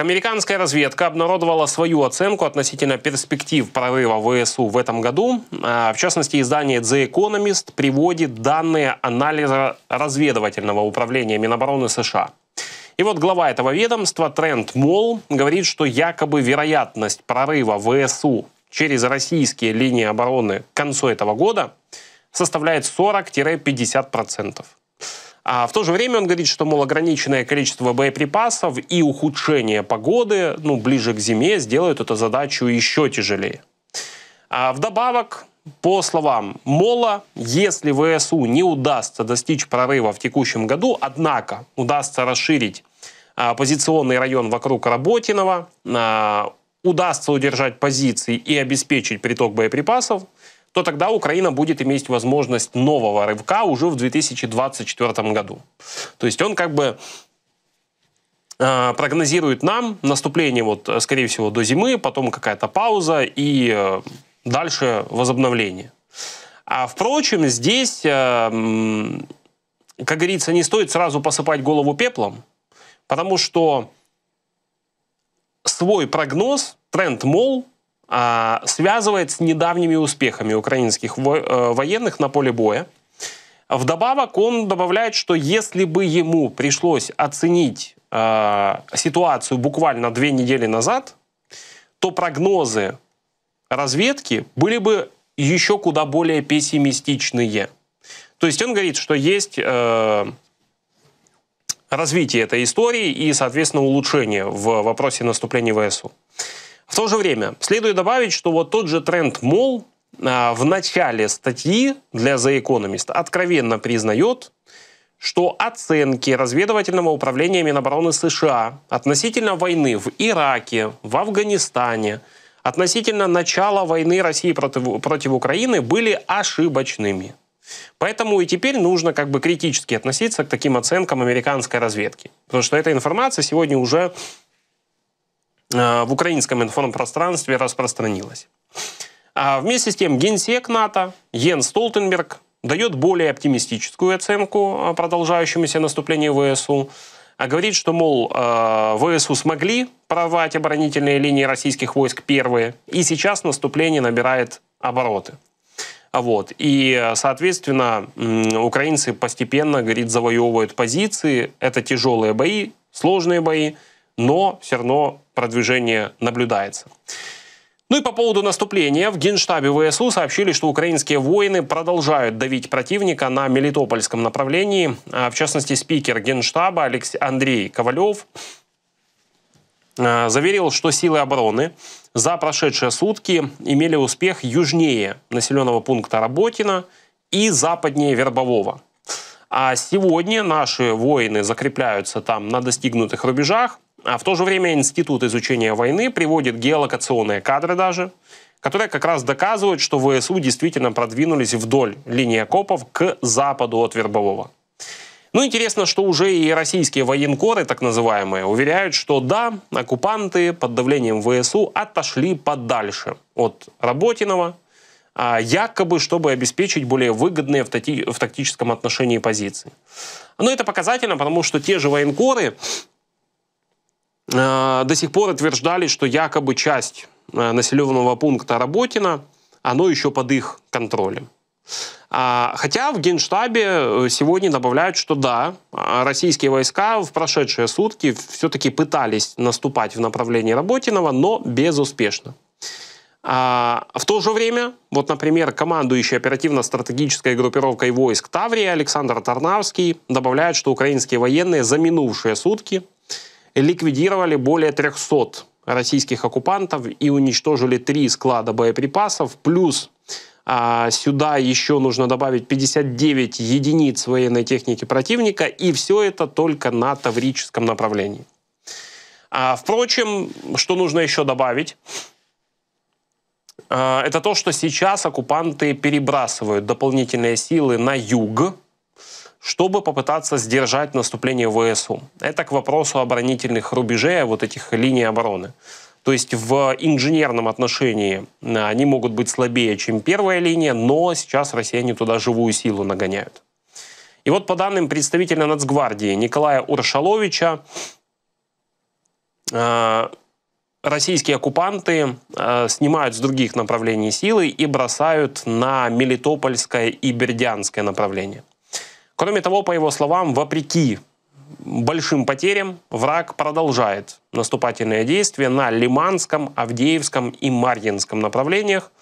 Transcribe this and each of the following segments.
Американская разведка обнародовала свою оценку относительно перспектив прорыва ВСУ в этом году. А, в частности, издание The Economist приводит данные анализа разведывательного управления Минобороны США. И вот глава этого ведомства Трент Мол говорит, что якобы вероятность прорыва ВСУ через российские линии обороны к концу этого года составляет 40-50%. А в то же время он говорит, что, мол, ограниченное количество боеприпасов и ухудшение погоды, ну, ближе к зиме, сделают эту задачу еще тяжелее. А вдобавок, по словам Мола, если ВСУ не удастся достичь прорыва в текущем году, однако удастся расширить а, позиционный район вокруг Работинова, а, удастся удержать позиции и обеспечить приток боеприпасов, то тогда Украина будет иметь возможность нового рывка уже в 2024 году. То есть он как бы э, прогнозирует нам наступление, вот, э, скорее всего, до зимы, потом какая-то пауза и э, дальше возобновление. А впрочем, здесь, как говорится, не стоит сразу посыпать голову пеплом, потому что свой прогноз, тренд, мол, а, связывает с недавними успехами украинских во, э, военных на поле боя. Вдобавок он добавляет, что если бы ему пришлось оценить э, ситуацию буквально две недели назад, то прогнозы разведки были бы еще куда более пессимистичные. То есть он говорит, что есть э, развитие этой истории и, соответственно, улучшение в вопросе наступления ВСУ. В то же время следует добавить, что вот тот же тренд мол а, в начале статьи для The Economist откровенно признает, что оценки разведывательного управления Минобороны США относительно войны в Ираке, в Афганистане, относительно начала войны России против, против Украины были ошибочными. Поэтому и теперь нужно как бы критически относиться к таким оценкам американской разведки. Потому что эта информация сегодня уже Э, в украинском информпространстве распространилось. А вместе с тем генсек НАТО Йен Столтенберг дает более оптимистическую оценку э, продолжающемуся наступлению ВСУ, а говорит, что, мол, э, ВСУ смогли прорвать оборонительные линии российских войск первые, и сейчас наступление набирает обороты. Вот. И, соответственно, украинцы постепенно, говорит, завоевывают позиции. Это тяжелые бои, сложные бои, но все равно продвижение наблюдается. Ну и по поводу наступления. В Генштабе ВСУ сообщили, что украинские воины продолжают давить противника на Мелитопольском направлении. А, в частности, спикер Генштаба Алекс... Андрей Ковалев а, заверил, что силы обороны за прошедшие сутки имели успех южнее населенного пункта Работина и западнее Вербового. А сегодня наши воины закрепляются там на достигнутых рубежах – а в то же время Институт изучения войны приводит геолокационные кадры даже, которые как раз доказывают, что ВСУ действительно продвинулись вдоль линии окопов к западу от Вербового. Ну, интересно, что уже и российские военкоры, так называемые, уверяют, что да, оккупанты под давлением ВСУ отошли подальше от Работинова, а якобы чтобы обеспечить более выгодные в, такти в тактическом отношении позиции. Но это показательно, потому что те же военкоры Э, до сих пор утверждали, что якобы часть э, населенного пункта Работина, оно еще под их контролем. А, хотя в Генштабе э, сегодня добавляют, что да, а, российские войска в прошедшие сутки все-таки пытались наступать в направлении Работинова, но безуспешно. А в то же время, вот, например, командующий оперативно-стратегической группировкой войск Таврии Александр Тарнавский добавляет, что украинские военные за минувшие сутки ликвидировали более 300 российских оккупантов и уничтожили три склада боеприпасов, плюс а, сюда еще нужно добавить 59 единиц военной техники противника, и все это только на таврическом направлении. А, впрочем, что нужно еще добавить? А, это то, что сейчас оккупанты перебрасывают дополнительные силы на юг, чтобы попытаться сдержать наступление ВСУ. Это к вопросу оборонительных рубежей, а вот этих линий обороны. То есть в инженерном отношении э, они могут быть слабее, чем первая линия, но сейчас россияне туда живую силу нагоняют. И вот по данным представителя Нацгвардии Николая Уршаловича, э, российские оккупанты э, снимают с других направлений силы и бросают на Мелитопольское и Бердянское направление. Кроме того, по его словам, вопреки большим потерям враг продолжает наступательные действия на Лиманском, Авдеевском и Марьинском направлениях,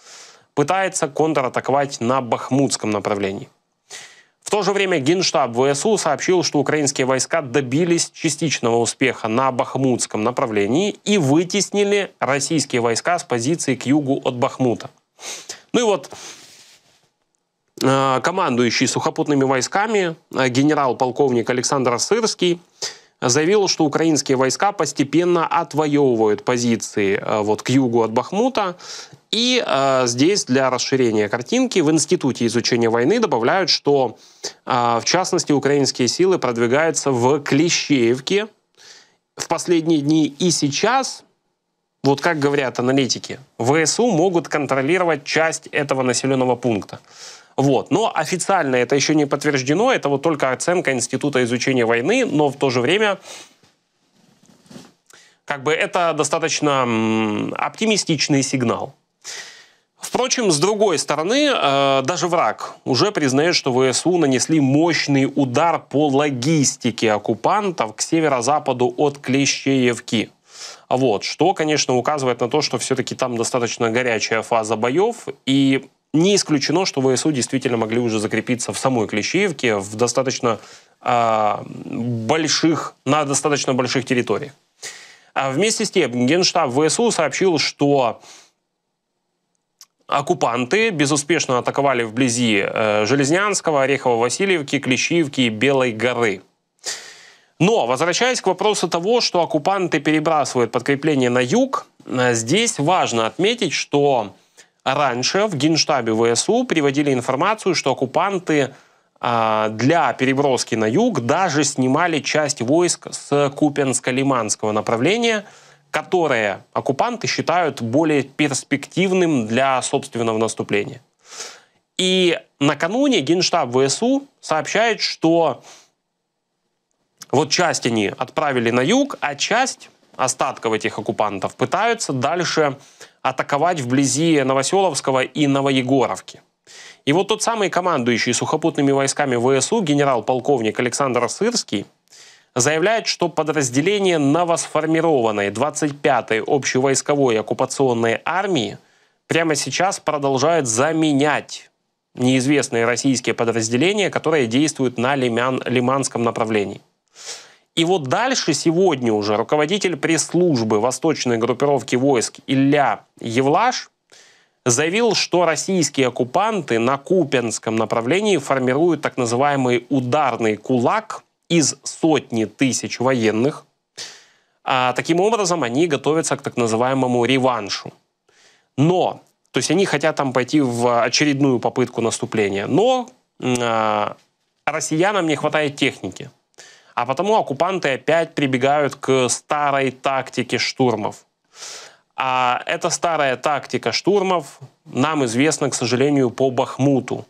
пытается контратаковать на Бахмутском направлении. В то же время Генштаб ВСУ сообщил, что украинские войска добились частичного успеха на Бахмутском направлении и вытеснили российские войска с позиции к югу от Бахмута. Ну и вот Э, командующий сухопутными войсками э, генерал-полковник Александр Сырский заявил, что украинские войска постепенно отвоевывают позиции э, вот к югу от Бахмута. И э, здесь для расширения картинки в Институте изучения войны добавляют, что э, в частности украинские силы продвигаются в Клещеевке в последние дни и сейчас, вот как говорят аналитики, ВСУ могут контролировать часть этого населенного пункта. Вот. Но официально это еще не подтверждено, это вот только оценка Института изучения войны, но в то же время как бы это достаточно оптимистичный сигнал. Впрочем, с другой стороны, э, даже враг уже признает, что ВСУ нанесли мощный удар по логистике оккупантов к северо-западу от Клещеевки. Вот, что, конечно, указывает на то, что все-таки там достаточно горячая фаза боев, и не исключено, что ВСУ действительно могли уже закрепиться в самой Клещеевке в достаточно э, больших, на достаточно больших территориях. А вместе с тем, Генштаб ВСУ сообщил, что оккупанты безуспешно атаковали вблизи э, Железнянского, Орехово-Васильевки, Клещиевки и Белой горы. Но, возвращаясь к вопросу того, что оккупанты перебрасывают подкрепление на юг, э, здесь важно отметить, что Раньше в Генштабе ВСУ приводили информацию, что оккупанты а, для переброски на юг даже снимали часть войск с Купенско-Лиманского направления, которое оккупанты считают более перспективным для собственного наступления. И накануне Генштаб ВСУ сообщает, что вот часть они отправили на юг, а часть остатков этих оккупантов, пытаются дальше атаковать вблизи Новоселовского и Новоегоровки. И вот тот самый командующий сухопутными войсками ВСУ генерал-полковник Александр Сырский заявляет, что подразделение новосформированной 25-й общевойсковой оккупационной армии прямо сейчас продолжает заменять неизвестные российские подразделения, которые действуют на Лимян, Лиманском направлении. И вот дальше сегодня уже руководитель пресс-службы восточной группировки войск Илья Евлаш заявил, что российские оккупанты на Купенском направлении формируют так называемый ударный кулак из сотни тысяч военных. А таким образом они готовятся к так называемому реваншу. Но, то есть они хотят там пойти в очередную попытку наступления, но э, россиянам не хватает техники. А потому оккупанты опять прибегают к старой тактике штурмов. А эта старая тактика штурмов нам известна, к сожалению, по Бахмуту.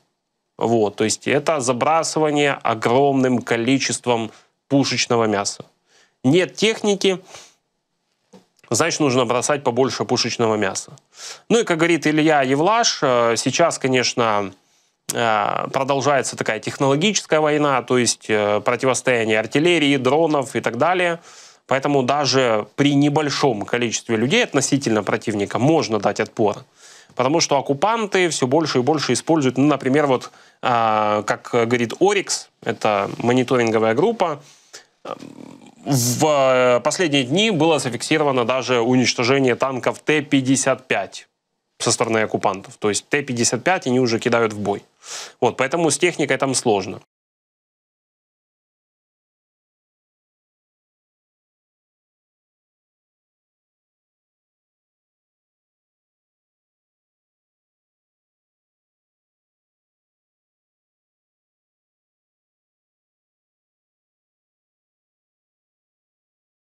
Вот, то есть это забрасывание огромным количеством пушечного мяса. Нет техники, значит, нужно бросать побольше пушечного мяса. Ну и, как говорит Илья Евлаш, э, сейчас, конечно, Э, продолжается такая технологическая война, то есть э, противостояние артиллерии, дронов и так далее. Поэтому даже при небольшом количестве людей относительно противника можно дать отпор. Потому что оккупанты все больше и больше используют, ну, например, вот, э, как говорит Орикс, это мониторинговая группа, в последние дни было зафиксировано даже уничтожение танков Т-55 со стороны оккупантов. То есть Т-55 они уже кидают в бой. Вот, поэтому с техникой там сложно.